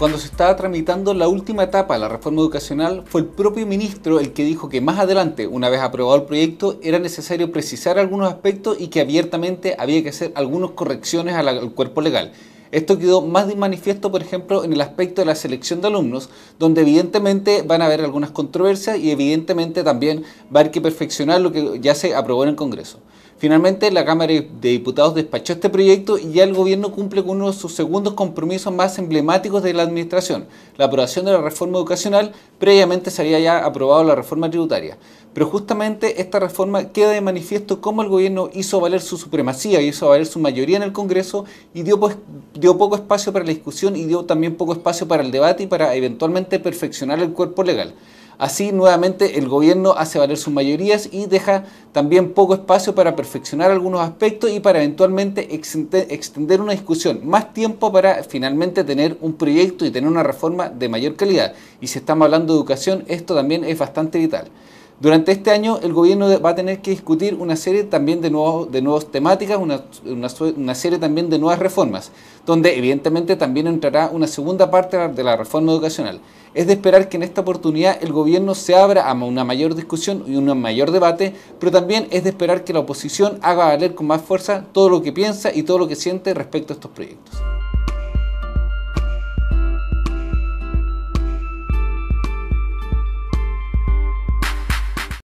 cuando se estaba tramitando la última etapa de la reforma educacional, fue el propio ministro el que dijo que más adelante, una vez aprobado el proyecto, era necesario precisar algunos aspectos y que abiertamente había que hacer algunas correcciones al cuerpo legal. Esto quedó más de manifiesto, por ejemplo, en el aspecto de la selección de alumnos, donde evidentemente van a haber algunas controversias y evidentemente también va a haber que perfeccionar lo que ya se aprobó en el Congreso. Finalmente, la Cámara de Diputados despachó este proyecto y ya el gobierno cumple con uno de sus segundos compromisos más emblemáticos de la administración, la aprobación de la reforma educacional. Previamente se había ya aprobado la reforma tributaria. Pero justamente esta reforma queda de manifiesto cómo el gobierno hizo valer su supremacía, hizo valer su mayoría en el Congreso y dio, pues, dio poco espacio para la discusión y dio también poco espacio para el debate y para eventualmente perfeccionar el cuerpo legal. Así, nuevamente, el gobierno hace valer sus mayorías y deja también poco espacio para perfeccionar algunos aspectos y para eventualmente extender una discusión, más tiempo para finalmente tener un proyecto y tener una reforma de mayor calidad. Y si estamos hablando de educación, esto también es bastante vital. Durante este año el gobierno va a tener que discutir una serie también de, nuevas temáticas, una, una, serie también de nuevas reformas, donde evidentemente también entrará una segunda parte de la reforma educacional. Es de esperar que en esta oportunidad el gobierno se abra a una mayor discusión y un mayor debate, pero también es de esperar que la oposición haga valer con más fuerza todo lo que piensa y todo lo que siente respecto a estos proyectos.